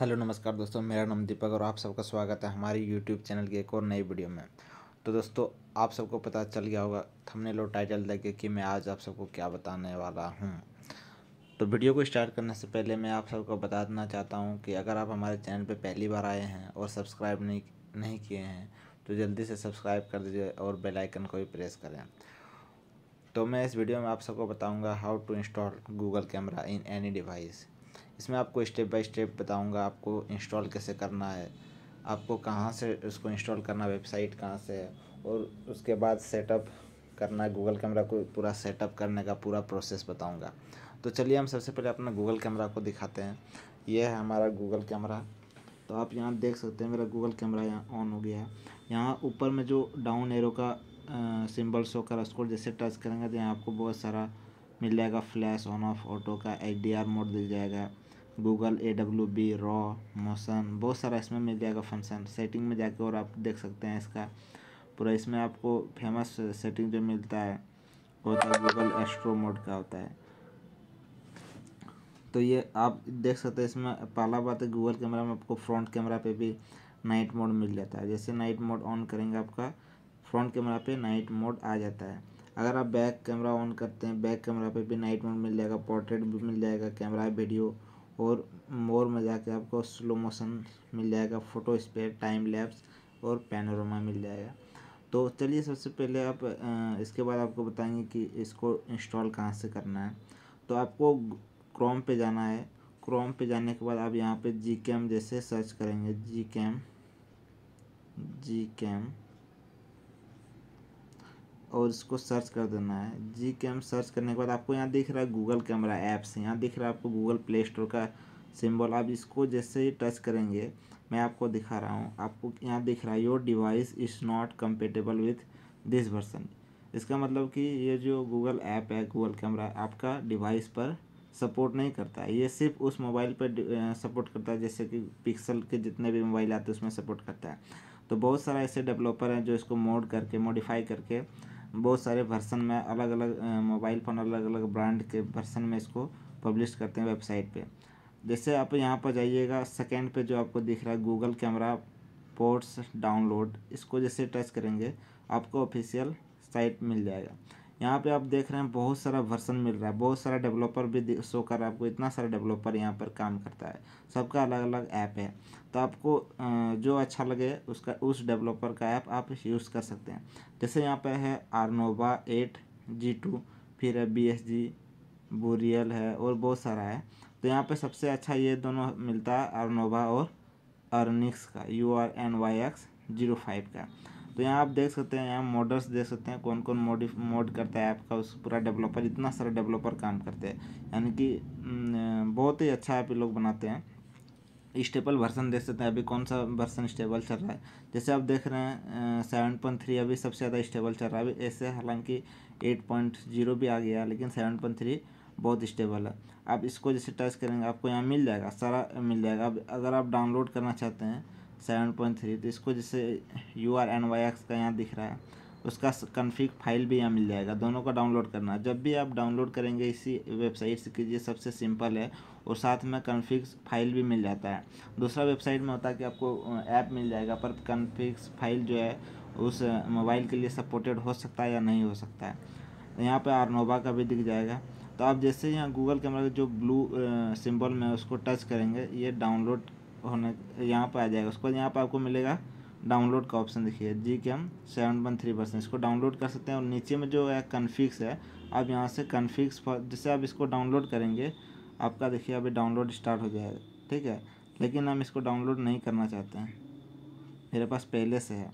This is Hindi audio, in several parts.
हेलो नमस्कार दोस्तों मेरा नाम दीपक और आप सबका स्वागत है हमारे यूट्यूब चैनल की एक और नई वीडियो में तो दोस्तों आप सबको पता चल गया होगा थंबनेल और टाइटल देखे कि मैं आज आप सबको क्या बताने वाला हूँ तो वीडियो को स्टार्ट करने से पहले मैं आप सबको बता देना चाहता हूँ कि अगर आप हमारे चैनल पर पहली बार आए हैं और सब्सक्राइब नहीं नहीं किए हैं तो जल्दी से सब्सक्राइब कर दीजिए और बेलाइकन को भी प्रेस करें तो मैं इस वीडियो में आप सबको बताऊँगा how to install Google camera in any device इसमें आपको स्टेप बाय स्टेप बताऊंगा आपको इंस्टॉल कैसे करना है आपको कहाँ से उसको इंस्टॉल करना वेबसाइट कहाँ से है और उसके बाद सेटअप करना गूगल कैमरा को पूरा सेटअप करने का पूरा प्रोसेस बताऊँगा तो चलिए हम सबसे पहले अपना गूगल कैमरा को दिखाते हैं यह है हमारा गूगल कैमरा तो आप यहाँ देख सकते हैं मेरा गूगल कैमरा यहाँ ऑन हो गया है यहाँ ऊपर में जो डाउन एरो का सिंबल शो कर उसको जैसे टच करेंगे तो यहाँ आपको बहुत सारा मिल जाएगा फ्लैश ऑन ऑफ ऑटो का एच मोड मिल जाएगा Google A W B raw motion बहुत सारा इसमें मिल जाएगा फंक्शन सेटिंग में जाकर और आप देख सकते हैं इसका पूरा इसमें आपको फेमस सेटिंग जो मिलता है होता है गूगल एस्ट्रो मोड का होता है तो ये आप देख सकते हैं इसमें पहला बात है गूगल कैमरा में आपको फ्रंट कैमरा पे भी नाइट मोड मिल जाता है जैसे नाइट मोड ऑन करेंगे आपका फ्रंट कैमरा पे नाइट मोड आ जाता है अगर आप बैक कैमरा ऑन करते हैं बैक कैमरा पे भी नाइट मोड मिल जाएगा पोर्ट्रेट भी मिल जाएगा कैमरा वीडियो और मोर मज़ा के आपको स्लो मोशन मिल जाएगा फ़ोटो स्पेयर टाइम लैप्स और पैनोरमा मिल जाएगा तो चलिए सबसे पहले आप इसके बाद आपको बताएंगे कि इसको इंस्टॉल कहाँ से करना है तो आपको क्रोम पे जाना है क्रोम पे जाने के बाद आप यहाँ पे जी कैम जैसे सर्च करेंगे जी कैम जी कैम और इसको सर्च कर देना है जी कैम सर्च करने के बाद आपको यहाँ दिख रहा है गूगल कैमरा ऐप्स यहाँ दिख रहा है आपको गूगल प्ले स्टोर का सिंबल आप इसको जैसे ही टच करेंगे मैं आपको दिखा रहा हूँ आपको यहाँ दिख रहा है your device is not compatible with this version इसका मतलब कि ये जो गूगल ऐप है गूगल कैमरा आपका डिवाइस पर सपोर्ट नहीं करता है ये सिर्फ उस मोबाइल पर सपोर्ट करता है जैसे कि पिक्सल के जितने भी मोबाइल आते हैं उसमें सपोर्ट करता है तो बहुत सारा ऐसे डेवलपर हैं जो इसको मोड करके मॉडिफाई करके बहुत सारे वर्सन में अलग अलग मोबाइल फ़ोन अलग अलग ब्रांड के वर्सन में इसको पब्लिश करते हैं वेबसाइट पे जैसे आप यहाँ पर जाइएगा सेकेंड पे जो आपको दिख रहा है गूगल कैमरा पोर्ट्स डाउनलोड इसको जैसे टच करेंगे आपको ऑफिशियल साइट मिल जाएगा यहाँ पे आप देख रहे हैं बहुत सारा वर्सन मिल रहा है बहुत सारा डेवलपर भी शो कर रहा है आपको इतना सारा डेवलपर यहाँ पर काम करता है सबका अलग अलग ऐप है तो आपको जो अच्छा लगे उसका उस डेवलपर का ऐप आप यूज़ कर सकते हैं जैसे यहाँ पर है आरनोवा एट जी टू फिर है बी एस जी बोरियल है और बहुत सारा है तो यहाँ पे सबसे अच्छा ये दोनों मिलता है आरनोवा और अर्निक्स का U R N Y X zero five का तो यहाँ आप देख सकते हैं यहाँ मॉडल्स देख सकते हैं कौन कौन मोड मोड करता है आपका उस पूरा डेवलपर इतना सारा डेवलपर काम करते हैं यानी कि बहुत ही अच्छा ऐप लोग बनाते हैं स्टेबल वर्सन देख सकते हैं अभी कौन सा वर्सन स्टेबल चल रहा है जैसे आप देख रहे हैं सेवन पॉइंट थ्री अभी सबसे ज़्यादा स्टेबल चल रहा है अभी ऐसे हालांकि एट पॉइंट जीरो भी आ गया लेकिन सेवन पॉइंट थ्री बहुत स्टेबल है आप इसको जैसे टच करेंगे आपको यहाँ मिल जाएगा सारा मिल जाएगा अब अगर आप डाउनलोड करना चाहते हैं सेवन पॉइंट थ्री तो इसको जैसे U R N Y X का यहाँ दिख रहा है उसका कन्फिक फाइल भी यहाँ मिल जाएगा दोनों का डाउनलोड करना जब भी आप डाउनलोड करेंगे इसी वेबसाइट से कीजिए सबसे सिंपल है और साथ में कन्फिक फाइल भी मिल जाता है दूसरा वेबसाइट में होता है कि आपको ऐप मिल जाएगा पर कन्फिक्स फाइल जो है उस मोबाइल के लिए सपोर्टेड हो सकता है या नहीं हो सकता है यहाँ पर आरनोवा का भी दिख जाएगा तो आप जैसे यहाँ गूगल कैमरा जो ब्लू सिंबल में उसको टच करेंगे ये डाउनलोड होने यहाँ पर आ जाएगा उसके बाद यहाँ पर आपको मिलेगा डाउनलोड का ऑप्शन देखिए G K M seven one three percent इसको डाउनलोड कर सकते हैं और नीचे में जो है कन्फिक्स है आप यहाँ से कन्फिक्स जैसे आप इसको डाउनलोड करेंगे आपका देखिए अभी डाउनलोड स्टार्ट हो जाएगा ठीक है लेकिन हम इसको डाउनलोड नहीं करना चाहते हैं मेरे पास पहले से है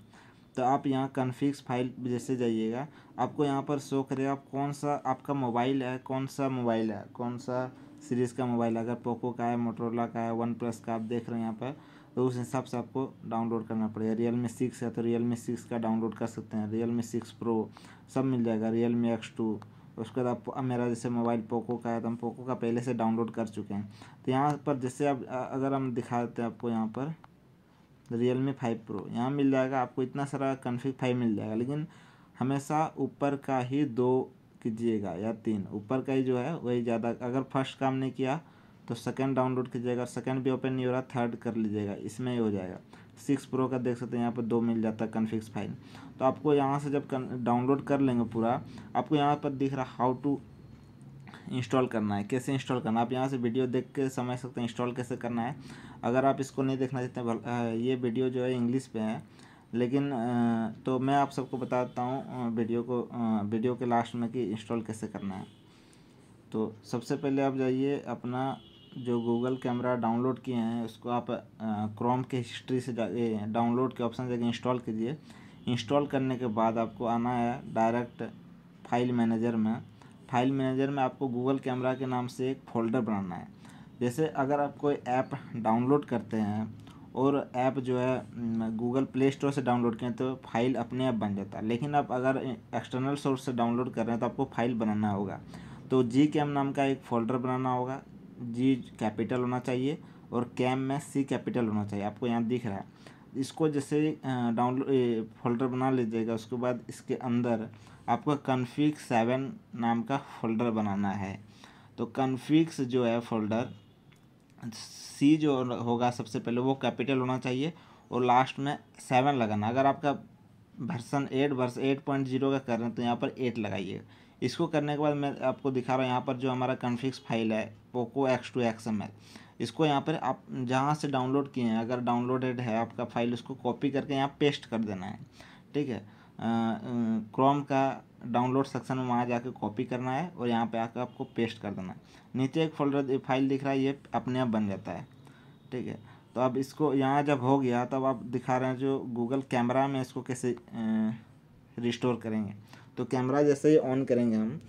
तो आप यहाँ कन्फिक्स फाइल जैसे जाइएगा आपको यहाँ पर शो करेगा आप कौन सा आपका मोबाइल है कौन सा मोबाइल है कौन सा सीरीज़ का मोबाइल अगर पोको का है मोटोरोला का है वन प्लस का आप देख रहे हैं यहाँ पर तो उस हिसाब से आपको डाउनलोड करना पड़ेगा रियल मी सिक्स है तो रियल मी सिक्स का डाउनलोड कर सकते हैं रियल मी सिक्स प्रो सब मिल जाएगा रियल मी एक्स टू उसके बाद आप मेरा जैसे मोबाइल पोको का है तो हम पोको का पहले से डाउनलोड कर चुके हैं तो यहाँ पर जैसे आप अगर हम दिखा देते हैं आपको यहाँ पर रियल मी फाइव प्रो यहाँ मिल जाएगा आपको इतना सारा कन्फिक फाइव मिल जाएगा लेकिन हमेशा ऊपर का ही दो कीजिएगा या तीन ऊपर का ही जो है वही ज़्यादा अगर फर्स्ट काम नहीं किया तो सेकंड डाउनलोड कीजिएगा सेकंड भी ओपन नहीं हो रहा थर्ड कर लीजिएगा इसमें ही हो जाएगा सिक्स प्रो का देख सकते हैं यहाँ पर दो मिल जाता है कन्फिक्स फाइल तो आपको यहाँ से जब डाउनलोड कर लेंगे पूरा आपको यहाँ पर दिख रहा हाउ टू इंस्टॉल करना है कैसे इंस्टॉल करना है आप यहाँ से वीडियो देख के समझ सकते हैं इंस्टॉल कैसे करना है अगर आप इसको नहीं देखना चाहते ये वीडियो जो है इंग्लिश पे है लेकिन तो मैं आप सबको बताता हूँ वीडियो को वीडियो के लास्ट में कि इंस्टॉल कैसे करना है तो सबसे पहले आप जाइए अपना जो गूगल कैमरा डाउनलोड किए हैं उसको आप क्रोम के हिस्ट्री से डाउनलोड के ऑप्शन जाके इंस्टॉल कीजिए इंस्टॉल करने के बाद आपको आना है डायरेक्ट फाइल मैनेजर में फाइल मैनेजर में आपको गूगल कैमरा के नाम से एक फ़ोल्डर बनाना है जैसे अगर आप कोई ऐप डाउनलोड करते हैं और ऐप जो है गूगल प्ले स्टोर से डाउनलोड करें तो फाइल अपने आप बन जाता है लेकिन आप अगर एक्सटर्नल सोर्स से डाउनलोड कर रहे हैं तो आपको फाइल बनाना होगा तो जी कैम नाम का एक फोल्डर बनाना होगा जी कैपिटल होना चाहिए और कैम में सी कैपिटल होना चाहिए आपको यहाँ दिख रहा है इसको जैसे डाउनलोड फोल्डर बना लीजिएगा उसके बाद इसके अंदर आपका कन्फिक्स सेवन नाम का फोल्डर बनाना है तो कन्फिक्स जो है फोल्डर सी जो होगा सबसे पहले वो कैपिटल होना चाहिए और लास्ट में सेवन लगाना अगर आपका version eight version eight point zero का कर रहे हैं तो यहाँ पर एट लगाइए इसको करने के बाद मैं आपको दिखा रहा हूँ यहाँ पर जो हमारा कन्फिक्स फाइल है Poco X two X M L इसको यहाँ पर आप जहाँ से डाउनलोड किए हैं अगर डाउनलोडेड है आपका फाइल उसको कॉपी करके यहाँ पेस्ट कर देना है ठीक है क्रोम का डाउनलोड सेक्शन में वहाँ जाके कॉपी करना है और यहाँ पे आकर आपको पेस्ट कर देना है नीचे एक फोल्डर फाइल दिख रहा है ये अपने आप बन जाता है ठीक है तो अब इसको यहाँ जब हो गया तब तो आप दिखा रहे हैं जो गूगल कैमरा में इसको कैसे रिस्टोर करेंगे तो कैमरा जैसे ही ऑन करेंगे हम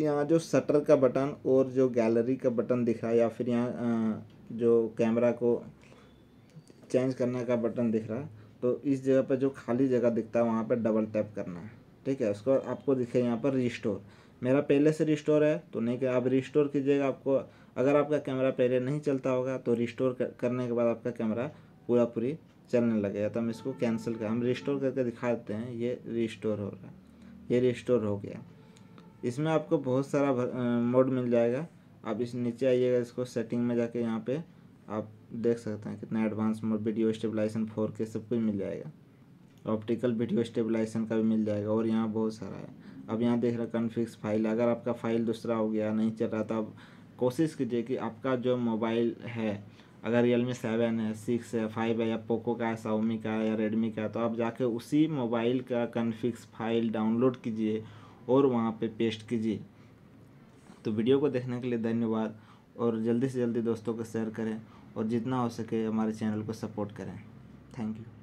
यहाँ जो शटर का बटन और जो गैलरी का बटन दिख रहा है या फिर यहाँ जो कैमरा को चेंज करने का बटन दिख रहा है तो इस जगह पर जो खाली जगह दिखता है वहाँ पर डबल टैप करना है ठीक है उसको आपको दिखे यहाँ पर रिस्टोर मेरा पहले से रिस्टोर है तो नहीं कि आप रिस्टोर कीजिएगा आपको अगर आपका कैमरा पहले नहीं चलता होगा तो रिस्टोर करने के बाद आपका कैमरा पूरा पूरी चलने लगेगा तो हम इसको कैंसिल कर हम रिस्टोर करके दिखा देते हैं ये रिस्टोर हो रहा है ये रिस्टोर हो गया इसमें आपको बहुत सारा मोड मिल जाएगा आप इस नीचे आइएगा इसको सेटिंग में जाके यहाँ पे आप देख सकते हैं कितना advance mode video stabilisation four K सब कुछ मिल जाएगा ऑप्टिकल वीडियो स्टेबलाइजेशन का भी मिल जाएगा और यहाँ बहुत सारा है अब यहाँ देख रहा कन्फिक्स फाइल अगर आपका फ़ाइल दूसरा हो गया नहीं चल रहा था तो कोशिश कीजिए कि आपका जो मोबाइल है अगर रियल मी सेवन है सिक्स है फाइव है या पोको का है साउमी का है या रेडमी का है तो आप जाके उसी मोबाइल का कन्फिक्स फाइल डाउनलोड कीजिए और वहाँ पे पेस्ट कीजिए तो वीडियो को देखने के लिए धन्यवाद और जल्दी से जल्दी दोस्तों को शेयर करें और जितना हो सके हमारे चैनल को सपोर्ट करें थैंक यू